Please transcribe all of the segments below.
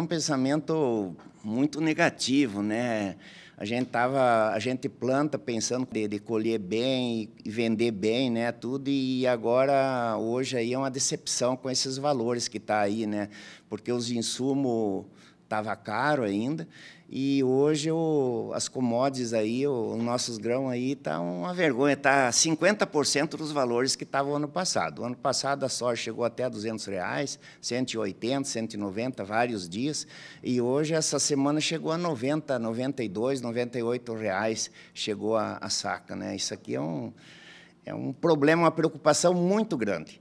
É um pensamento muito negativo, né? A gente tava, a gente planta pensando de, de colher bem e vender bem, né? Tudo e agora hoje aí é uma decepção com esses valores que está aí, né? Porque os insumos estava caro ainda. E hoje o, as commodities aí, o, os nossos grãos aí, está uma vergonha, está 50% dos valores que estava no ano passado. O ano passado a soja chegou até 200 reais, 180, 190, vários dias. E hoje, essa semana, chegou a 90, 92, 98 reais, chegou a, a saca. Né? Isso aqui é um, é um problema, uma preocupação muito grande.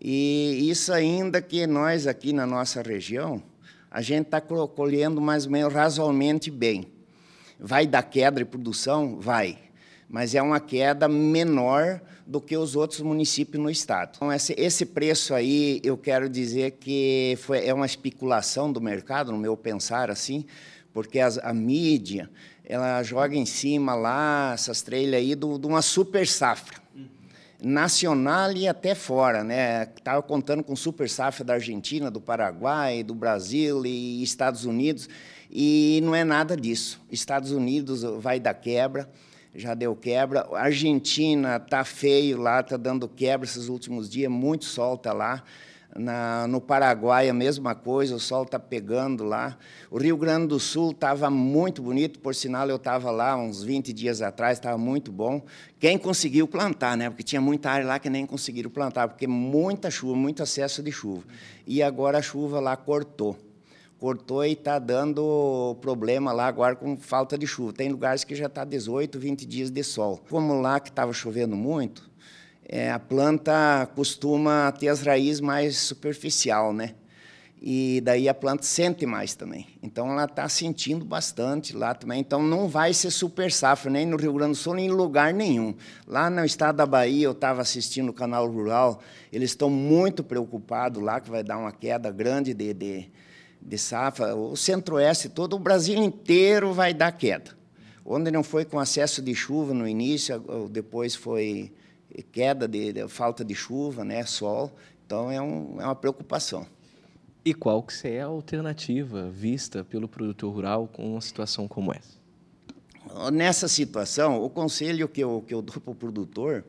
E isso ainda que nós aqui na nossa região, a gente está colhendo mais ou menos razoavelmente bem. Vai dar queda de produção? Vai. Mas é uma queda menor do que os outros municípios no estado. Então, esse, esse preço aí, eu quero dizer que foi, é uma especulação do mercado, no meu pensar assim, porque as, a mídia ela joga em cima lá, essas trilhas aí, de uma super safra nacional e até fora, né? Estava contando com super safra da Argentina, do Paraguai, do Brasil e Estados Unidos, e não é nada disso. Estados Unidos vai dar quebra, já deu quebra. A Argentina tá feio lá, tá dando quebra esses últimos dias, muito sol tá lá. Na, no Paraguai, a mesma coisa, o sol está pegando lá. O Rio Grande do Sul estava muito bonito, por sinal, eu estava lá uns 20 dias atrás, estava muito bom. Quem conseguiu plantar, né? Porque tinha muita área lá que nem conseguiram plantar, porque muita chuva, muito acesso de chuva. E agora a chuva lá cortou. Cortou e está dando problema lá agora com falta de chuva. Tem lugares que já está 18, 20 dias de sol. Como lá que estava chovendo muito, é, a planta costuma ter as raízes mais superficial, né? E daí a planta sente mais também. Então ela está sentindo bastante lá também. Então não vai ser super safra, nem no Rio Grande do Sul, nem em lugar nenhum. Lá no estado da Bahia, eu estava assistindo o canal rural, eles estão muito preocupados lá, que vai dar uma queda grande de, de, de safra. O centro-oeste todo, o Brasil inteiro vai dar queda. Onde não foi com acesso de chuva no início, depois foi queda de, de, falta de chuva, né, sol. Então é, um, é uma preocupação. E qual que é a alternativa vista pelo produtor rural com uma situação como essa? Nessa situação, o conselho que eu, que eu dou para o produtor,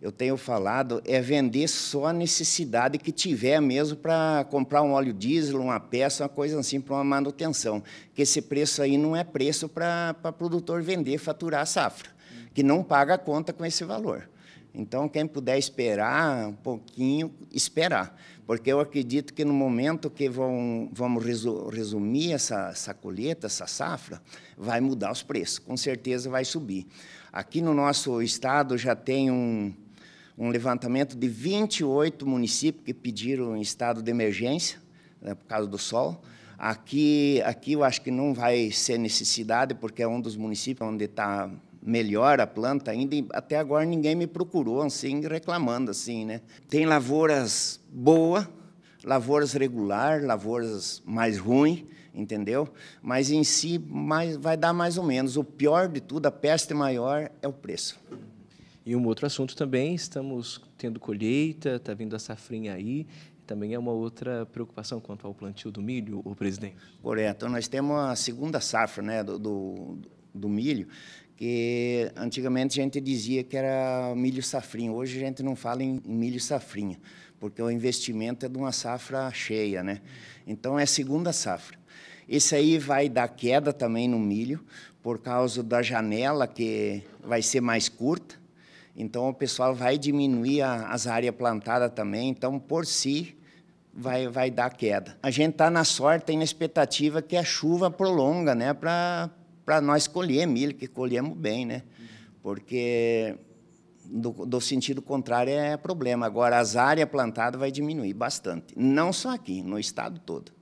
eu tenho falado, é vender só a necessidade que tiver mesmo para comprar um óleo diesel, uma peça, uma coisa assim, para uma manutenção. Que esse preço aí não é preço para, o produtor vender, faturar a safra, que não paga a conta com esse valor. Então, quem puder esperar um pouquinho, esperar. Porque eu acredito que no momento que vão, vamos resumir essa, essa colheita, essa safra, vai mudar os preços, com certeza vai subir. Aqui no nosso estado já tem um, um levantamento de 28 municípios que pediram estado de emergência, né, por causa do sol. Aqui, aqui eu acho que não vai ser necessidade, porque é um dos municípios onde está melhor a planta ainda. Até agora ninguém me procurou assim reclamando assim, né? Tem lavouras boa, lavouras regular, lavouras mais ruim, entendeu? Mas em si mais, vai dar mais ou menos. O pior de tudo, a peste maior é o preço. E um outro assunto também, estamos tendo colheita, está vindo a safrinha aí, também é uma outra preocupação quanto ao plantio do milho, o presidente. Correto, nós temos a segunda safra né, do, do, do milho, que antigamente a gente dizia que era milho safrinha, hoje a gente não fala em milho safrinha, porque o investimento é de uma safra cheia, né? Então é segunda safra. Esse aí vai dar queda também no milho, por causa da janela que vai ser mais curta, então o pessoal vai diminuir a, as áreas plantadas também, então por si vai, vai dar queda. A gente está na sorte e na expectativa que a chuva prolonga, né, para para nós colher milho, que colhemos bem, né? Porque do, do, sentido contrário é problema. Agora, as áreas plantadas vai diminuir bastante. Não só aqui, no estado todo.